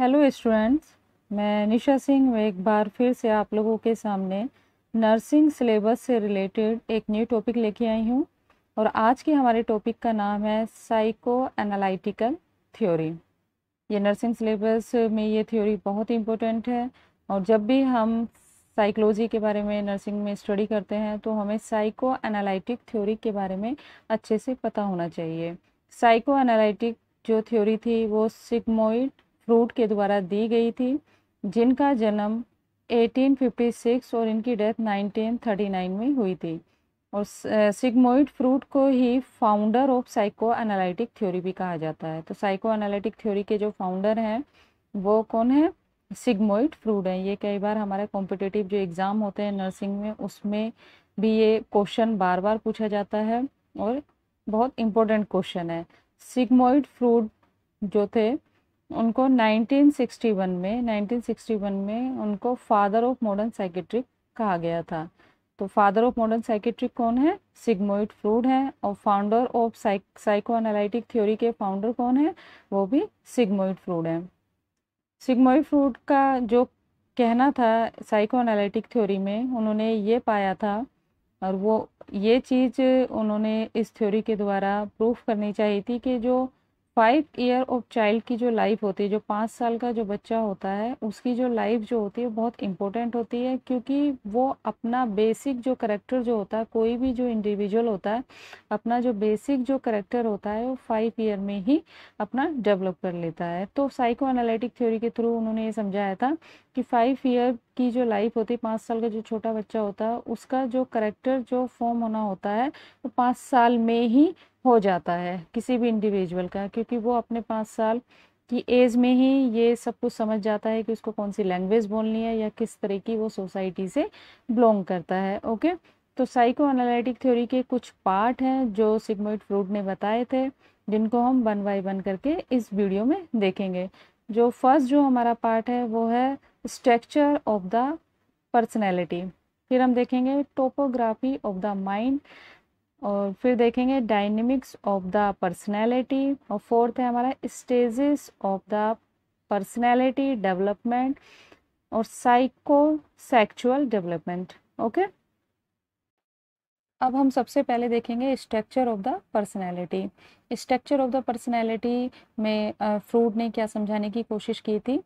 hello students मैं निशा सिंह एक बार फिर से आप लोगों के सामने नर्सिंग सिलेबस से रिलेटेड एक न्यू टॉपिक लेके आई हूँ और आज के हमारे टॉपिक का नाम है साइको एनालिटिकल थ्योरी ये नर्सिंग सिलेबस में ये थ्योरी बहुत ही इम्पोर्टेंट है और जब भी हम साइकोलॉजी के बारे में नर्सिंग में स्टडी करते हैं तो हमें साइको एनालिटिक थ्योरी के बारे में अच्छे से पता होना चाहिए साइको एनालिटिक जो थ्योरी थी वो सिगमोइड फ्रूट के द्वारा दी गई थी जिनका जन्म 1856 और इनकी डेथ 1939 में हुई थी और सिग्मोइड फ्रूट को ही founder of psycho analytic theory भी कहा जाता है तो साइको एनालिटिक थ्योरी के जो फाउंडर हैं वो कौन है सिग्मोइड फ्रूट है ये कई बार हमारे कॉम्पिटिटिव जो एग्ज़ाम होते हैं नर्सिंग में उसमें भी ये क्वेश्चन बार बार पूछा जाता है और बहुत इम्पोर्टेंट क्वेश्चन है सिग्मोइड फ्रूट जो थे उनको 1961 में 1961 में उनको फादर ऑफ मॉडर्न साइकेट्रिक कहा गया था तो फादर ऑफ मॉडर्न साइकेट्रिक कौन है सिग्मोइड फ्रूड है और founder of psycho analytic theory के फाउंडर कौन है वो भी सिग्मोइड फ्रूड है सिग्मोइड फ्रूड का जो कहना था साइको एनालिटिक थ्योरी में उन्होंने ये पाया था और वो ये चीज़ उन्होंने इस थ्योरी के द्वारा प्रूफ करनी चाहिए थी कि जो फाइव ईयर ऑफ चाइल्ड की जो लाइफ होती है जो पाँच साल का जो बच्चा होता है उसकी जो लाइफ जो होती है बहुत इंपॉर्टेंट होती है क्योंकि वो अपना बेसिक जो करेक्टर जो होता है कोई भी जो इंडिविजुअल होता है अपना जो बेसिक जो करेक्टर होता है वो फाइव ईयर में ही अपना डेवलप कर लेता है तो साइको एनालिटिक थ्योरी के थ्रू उन्होंने ये समझाया था कि फाइव ईयर की जो लाइफ होती है पाँच साल का जो छोटा बच्चा होता है उसका जो करेक्टर जो फॉर्म होना होता है वो तो पाँच साल में ही हो जाता है किसी भी इंडिविजुअल का क्योंकि वो अपने पाँच साल की एज में ही ये सब कुछ समझ जाता है कि उसको कौन सी लैंग्वेज बोलनी है या किस तरह की वो सोसाइटी से बिलोंग करता है ओके तो साइको एनालिटिक थ्योरी के कुछ पार्ट हैं जो सिग्मोइड फ्रूड ने बताए थे जिनको हम वन बाय वन करके इस वीडियो में देखेंगे जो फर्स्ट जो हमारा पार्ट है वो है स्ट्रक्चर ऑफ द पर्सनैलिटी फिर हम देखेंगे टोपोग्राफी ऑफ द माइंड और फिर देखेंगे डायनेमिक्स ऑफ द पर्सनैलिटी और फोर्थ है हमारा stages of the personality development और साइको सेक्चुअल डेवलपमेंट ओके अब हम सबसे पहले देखेंगे structure of the personality structure of the personality में फ्रूड ने क्या समझाने की कोशिश की थी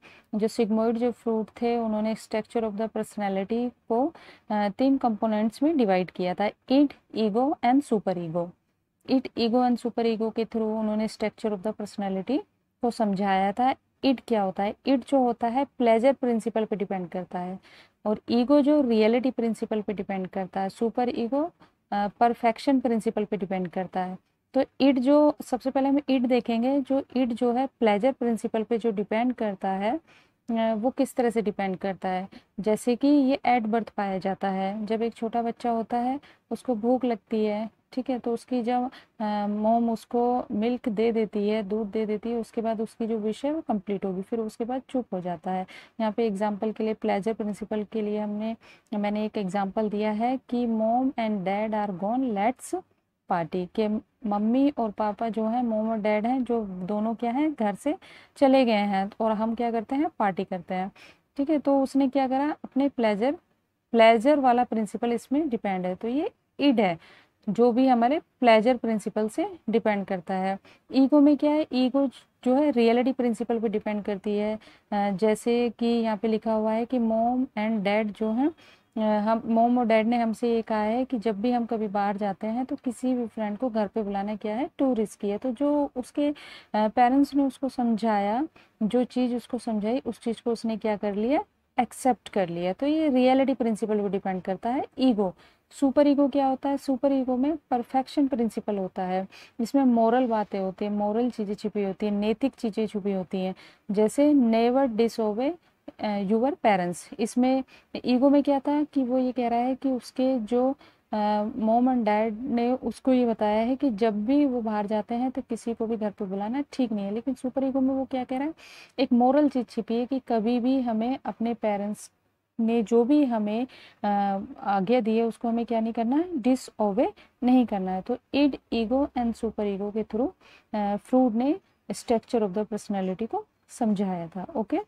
जो सिग्मोइड जो फ्रूड थे उन्होंने स्ट्रक्चर ऑफ द पर्सनैलिटी को तीन कंपोनेंट्स में डिवाइड किया था id ego and super ego id ego and super ego के थ्रू उन्होंने स्ट्रक्चर ऑफ द पर्सनैलिटी को समझाया था इट क्या होता है इट जो होता है प्लेजर प्रिंसिपल पे डिपेंड करता है और ईगो जो रियलिटी प्रिंसिपल पे डिपेंड करता है सुपर ईगो परफेक्शन प्रिंसिपल पे डिपेंड करता है तो इट जो सबसे पहले हम इट देखेंगे जो इट जो है प्लेजर प्रिंसिपल पे जो डिपेंड करता है वो किस तरह से डिपेंड करता है जैसे कि ये एट बर्थ पाया जाता है जब एक छोटा बच्चा होता है उसको भूख लगती है ठीक है तो उसकी जब मोम उसको मिल्क दे देती है दूध दे देती है उसके बाद उसकी जो विश है वो कम्प्लीट होगी फिर उसके बाद चुप हो जाता है यहाँ पे एग्जांपल के लिए प्लेजर प्रिंसिपल के लिए हमने मैंने एक एग्जांपल दिया है कि mom and dad are gone let's party के मम्मी और पापा जो है मोम और डैड हैं जो दोनों क्या हैं घर से चले गए हैं और हम क्या करते हैं पार्टी करते हैं ठीक है तो उसने क्या करा अपने प्लेजर प्लेजर वाला प्रिंसिपल इसमें डिपेंड है तो ये इड है जो भी हमारे प्लेजर प्रिंसिपल से डिपेंड करता है ईगो में क्या है ईगो जो है रियलिटी प्रिंसिपल पे डिपेंड करती है जैसे कि यहाँ पे लिखा हुआ है कि मोम एंड डैड जो है हम मोम और डैड ने हमसे ये कहा है कि जब भी हम कभी बाहर जाते हैं तो किसी भी फ्रेंड को घर पे बुलाना क्या है टू रिस्की है तो जो उसके पेरेंट्स ने उसको समझाया जो चीज़ उसको समझाई उस चीज़ को उसने क्या कर लिया एक्सेप्ट कर लिया तो ये रियलिटी प्रिंसिपल पर डिपेंड करता है ईगो सुपर ईगो क्या होता है सुपर ईगो में परफेक्शन प्रिंसिपल होता है जिसमें मॉरल बातें होती है मॉरल चीज़ें छुपी होती हैं नैतिक चीज़ें छुपी होती हैं जैसे नेवर डिसोबे यूवर पेरेंट्स इसमें ईगो में क्या था कि वो ये कह रहा है कि उसके जो मोम एंड डैड ने उसको ये बताया है कि जब भी वो बाहर जाते हैं तो किसी को भी घर पर बुलाना ठीक नहीं है लेकिन सुपर ईगो में वो क्या कह रहा है एक मॉरल चीज़ छिपी है कि कभी भी हमें अपने पेरेंट्स ने जो भी हमें आज्ञा दी है उसको हमें क्या नहीं करना है ओवे नहीं करना है तो id ego and super ego के थ्रू फ्रूड ने स्ट्रक्चर ऑफ द पर्सनैलिटी को समझाया था ओके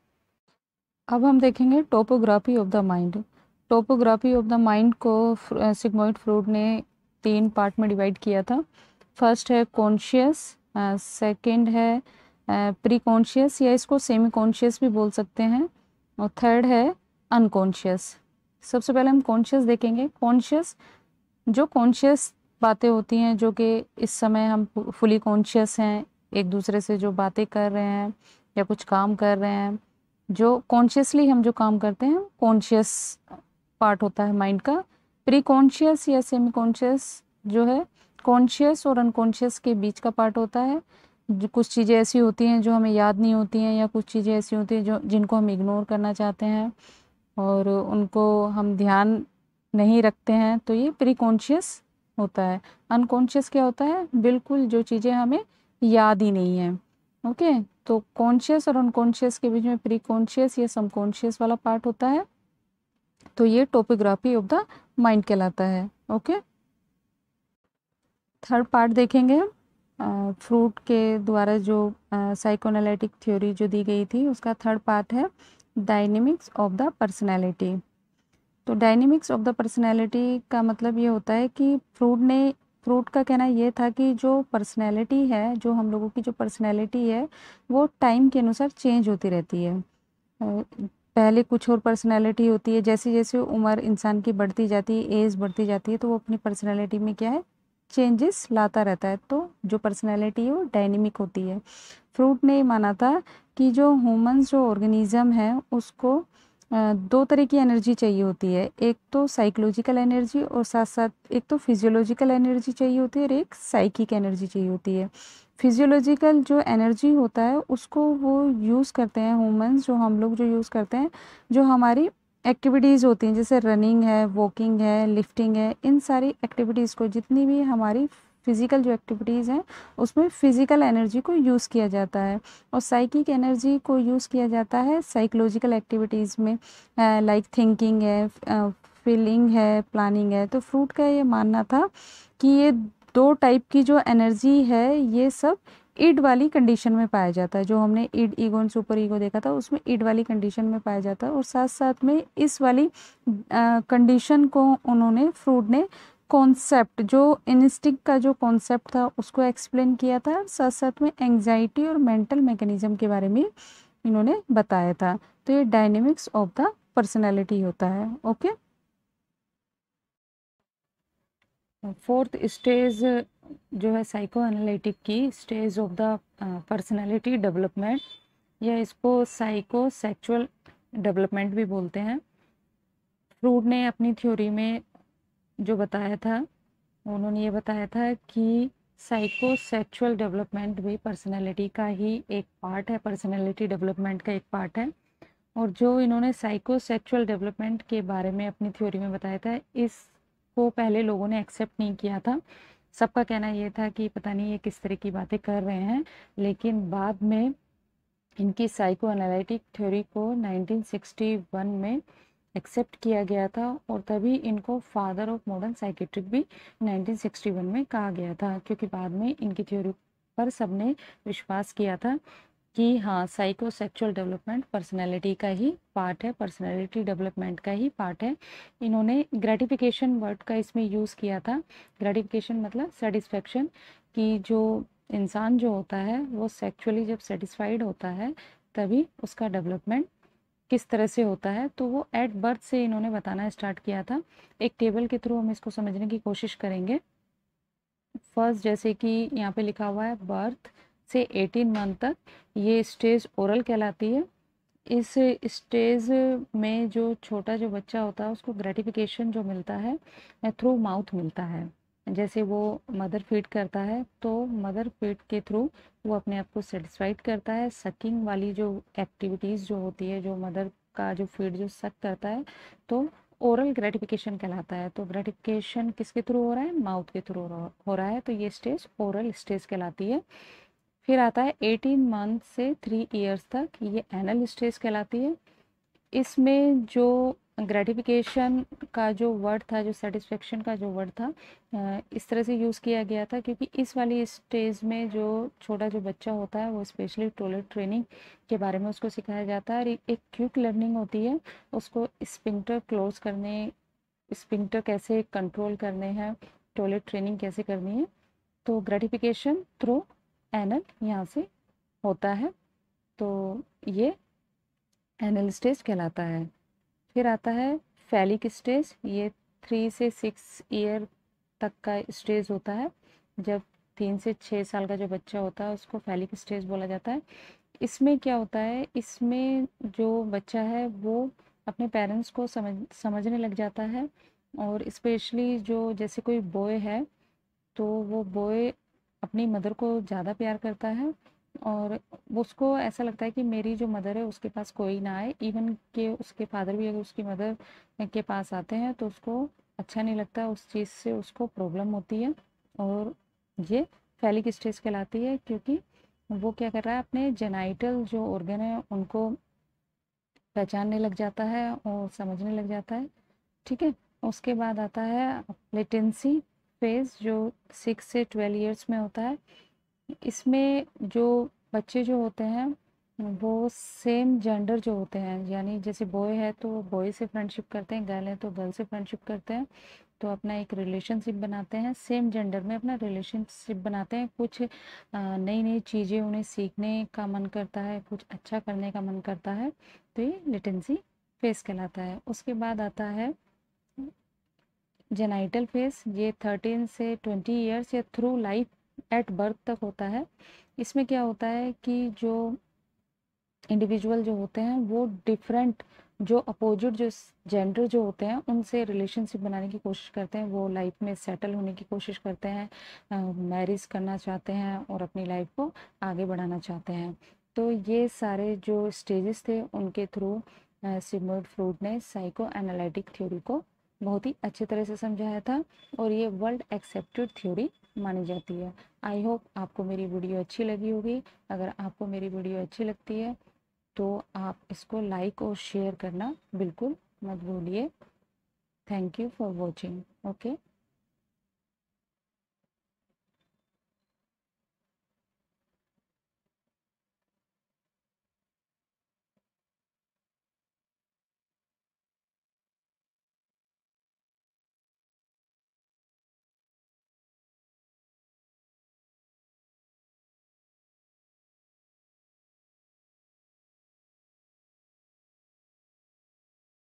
अब हम देखेंगे topography of the mind topography of the mind को सिगमोइड फ्रूड ने तीन पार्ट में डिवाइड किया था फर्स्ट है कॉन्शियस सेकंड है प्री कॉन्शियस या इसको सेमी कॉन्शियस भी बोल सकते हैं और थर्ड है अनकॉन्शियस सबसे पहले हम कॉन्शियस देखेंगे कॉन्शियस जो कॉन्शियस बातें होती हैं जो कि इस समय हम फुली कॉन्शियस हैं एक दूसरे से जो बातें कर रहे हैं या कुछ काम कर रहे हैं जो कॉन्शियसली हम जो काम करते हैं कॉन्शियस पार्ट होता है माइंड का प्री कॉन्शियस या सेमी कॉन्शियस जो है कॉन्शियस और अनकॉन्शियस के बीच का पार्ट होता है जो कुछ चीज़ें ऐसी होती हैं जो हमें याद नहीं होती हैं या कुछ चीज़ें ऐसी होती हैं जो जिनको हम इग्नोर करना चाहते हैं और उनको हम ध्यान नहीं रखते हैं तो ये प्री कॉन्शियस होता है अनकॉन्शियस क्या होता है बिल्कुल जो चीज़ें हमें याद ही नहीं है ओके तो कॉन्शियस और अनकॉन्शियस के बीच में प्री कॉन्शियस या सबकॉन्शियस वाला पार्ट होता है तो ये टोपोग्राफी ऑफ द माइंड कहलाता है ओके थर्ड पार्ट देखेंगे हम फ्रूट के द्वारा जो साइकोनालिटिक थ्योरी जो दी गई थी उसका थर्ड पार्ट है डायनेमिक्स ऑफ द पर्सनैलिटी तो डायनेमिक्स ऑफ द पर्सनैलिटी का मतलब ये होता है कि फ्रूट ने फ्रूट का कहना ये था कि जो पर्सनैलिटी है जो हम लोगों की जो पर्सनैलिटी है वो टाइम के अनुसार चेंज होती रहती है पहले कुछ और पर्सनैलिटी होती है जैसे जैसे उम्र इंसान की बढ़ती जाती है एज बढ़ती जाती है तो वो अपनी पर्सनैलिटी में क्या है चेंजेस लाता रहता है तो जो पर्सनैलिटी है वो डायनेमिक होती है फ्रूट ने माना था कि जो ह्यूमंस जो ऑर्गेनिज़्म है उसको दो तरह की एनर्जी चाहिए होती है एक तो साइकोलॉजिकल एनर्जी और साथ साथ एक तो फिजियोलॉजिकल एनर्जी चाहिए होती है और एक साइकिक एनर्जी चाहिए होती है फिजियोलॉजिकल जो एनर्जी होता है उसको वो यूज़ करते हैं हुमेंस जो हम लोग जो यूज़ करते हैं जो हमारी एक्टिविटीज़ होती हैं जैसे रनिंग है वॉकिंग है लिफ्टिंग है इन सारी एक्टिविटीज़ को जितनी भी हमारी फिज़िकल जो एक्टिविटीज़ हैं उसमें फ़िज़िकल एनर्जी को यूज़ किया जाता है और साइकिक एनर्जी को यूज़ किया जाता है साइकोलॉजिकल एक्टिविटीज़ में लाइक थिंकिंग है फीलिंग है प्लानिंग है तो फ्रूट का ये मानना था कि ये दो टाइप की जो एनर्जी है ये सब ईड वाली कंडीशन में पाया जाता है जो हमने id ego and super ego देखा था उसमें ईड वाली कंडीशन में पाया जाता है और साथ साथ में इस वाली कंडीशन को उन्होंने फ्रूड ने कॉन्सेप्ट जो इनस्टिक का जो कॉन्सेप्ट था उसको एक्सप्लेन किया था साथ साथ में एंगजाइटी और मेंटल मैकेनिज्म के बारे में इन्होंने बताया था तो ये डायनेमिक्स ऑफ द पर्सनैलिटी होता है ओके फोर्थ स्टेज जो है साइको एनालिटिक की stage of the personality development या इसको साइको सेक्चुअल डेवलपमेंट भी बोलते हैं फ्रूड ने अपनी थ्योरी में जो बताया था उन्होंने ये बताया था कि साइको सेक्चुअल डेवलपमेंट भी पर्सनैलिटी का ही एक पार्ट है पर्सनैलिटी डेवलपमेंट का एक पार्ट है और जो इन्होंने साइको सेक्चुअल डेवलपमेंट के बारे में अपनी थ्योरी में बताया था इसको पहले लोगों ने एक्सेप्ट नहीं किया था सबका कहना ये था कि पता नहीं ये किस तरह की बातें कर रहे हैं लेकिन बाद में इनकी साइको एनालिटिक थ्योरी को 1961 में एक्सेप्ट किया गया था और तभी इनको फादर ऑफ मॉडर्न साइकेट्रिक भी 1961 में कहा गया था क्योंकि बाद में इनकी थ्योरी पर सबने विश्वास किया था कि हाँ साइकोसेक्चुअल डेवलपमेंट पर्सनैलिटी का ही पार्ट है पर्सनैलिटी डेवलपमेंट का ही पार्ट है इन्होंने ग्रेटिफिकेशन वर्ड का इसमें यूज़ किया था ग्रेटिफिकेशन मतलब सेटिस्फेक्शन कि जो इंसान जो होता है वो सेक्चुअली जब सेटिस्फाइड होता है तभी उसका डेवलपमेंट किस तरह से होता है तो वो एट बर्थ से इन्होंने बताना स्टार्ट किया था एक टेबल के थ्रू हम इसको समझने की कोशिश करेंगे फर्स्ट जैसे कि यहाँ पे लिखा हुआ है बर्थ से 18 मंथ तक ये स्टेज ओरल कहलाती है इस स्टेज में जो छोटा जो बच्चा होता है उसको ग्रेटिफिकेशन जो मिलता है थ्रू माउथ मिलता है जैसे वो मदर फीड करता है तो मदर फीड के थ्रू वो अपने आप को सेटिस्फाइड करता है सकिंग वाली जो एक्टिविटीज़ जो होती है जो मदर का जो फीड जो सक करता है तो ओरल ग्रेटिफिकेशन कहलाता है तो ग्रेटिफिकेशन किसके थ्रू हो रहा है माउथ के थ्रू हो रहा है तो ये स्टेज ओरल स्टेज कहलाती है फिर आता है एटीन मंथ से थ्री ईयर्स तक ये एनल स्टेज कहलाती है इसमें जो ग्रेटिफिकेशन का जो वर्ड था जो सेटिस्फेक्शन का जो वर्ड था इस तरह से यूज़ किया गया था क्योंकि इस वाली स्टेज में जो छोटा जो बच्चा होता है वो स्पेशली टॉयलेट ट्रेनिंग के बारे में उसको सिखाया जाता है और एक क्यूक लर्निंग होती है उसको स्पिंटर क्लोज करने स्पिंटर कैसे कंट्रोल करने हैं टॉयलेट ट्रेनिंग कैसे करनी है तो ग्रेटिफिकेशन थ्रू एनल यहाँ से होता है तो ये एनल स्टेज कहलाता है फिर आता है फैलिक स्टेज ये थ्री से सिक्स ईयर तक का स्टेज होता है जब तीन से छः साल का जो बच्चा होता है उसको फैलिक स्टेज बोला जाता है इसमें क्या होता है इसमें जो बच्चा है वो अपने पेरेंट्स को समझ समझने लग जाता है और स्पेशली जो जैसे कोई बॉय है तो वो बॉय अपनी मदर को ज़्यादा प्यार करता है और उसको ऐसा लगता है कि मेरी जो मदर है उसके पास कोई ना आए इवन के उसके फादर भी अगर उसकी मदर के पास आते हैं तो उसको अच्छा नहीं लगता उस चीज़ से उसको प्रॉब्लम होती है और ये फैलिक स्टेज कहलाती है क्योंकि वो क्या कर रहा है अपने जेनाइटल जो ऑर्गन है उनको पहचानने लग जाता है और समझने लग जाता है ठीक है उसके बाद आता है लेटेंसी फेज जो सिक्स से ट्वेल्व इयर्स में होता है इसमें जो बच्चे जो होते हैं वो सेम जेंडर जो होते हैं यानी जैसे बॉय है तो बॉय से फ्रेंडशिप करते हैं गर्ल है तो गर्ल से फ्रेंडशिप करते हैं तो अपना एक रिलेशनशिप बनाते हैं सेम जेंडर में अपना रिलेशनशिप बनाते हैं कुछ नई नई चीज़ें उन्हें सीखने का मन करता है कुछ अच्छा करने का मन करता है तो ये लिटेंसी फेस कहलाता है उसके बाद आता है जेनाइटल फेस ये थर्टीन से ट्वेंटी ईयर्स या थ्रू लाइफ एट बर्थ तक होता है इसमें क्या होता है कि जो इंडिविजुअल जो होते हैं वो डिफरेंट जो अपोजिट जो जेंडर जो होते हैं उनसे रिलेशनशिप बनाने की कोशिश करते हैं वो लाइफ में सेटल होने की कोशिश करते हैं मैरिज करना चाहते हैं और अपनी लाइफ को आगे बढ़ाना चाहते हैं तो ये सारे जो स्टेजेस थे उनके थ्रू सिमर्ड फ्रूड ने साइको एनालिटिक थ्योरी को बहुत ही अच्छी तरह से समझाया था और ये वर्ल्ड एक्सेप्टेड थ्योरी मानी जाती है आई होप आपको मेरी वीडियो अच्छी लगी होगी अगर आपको मेरी वीडियो अच्छी लगती है तो आप इसको लाइक और शेयर करना बिल्कुल मत भूलिए thank you for watching okay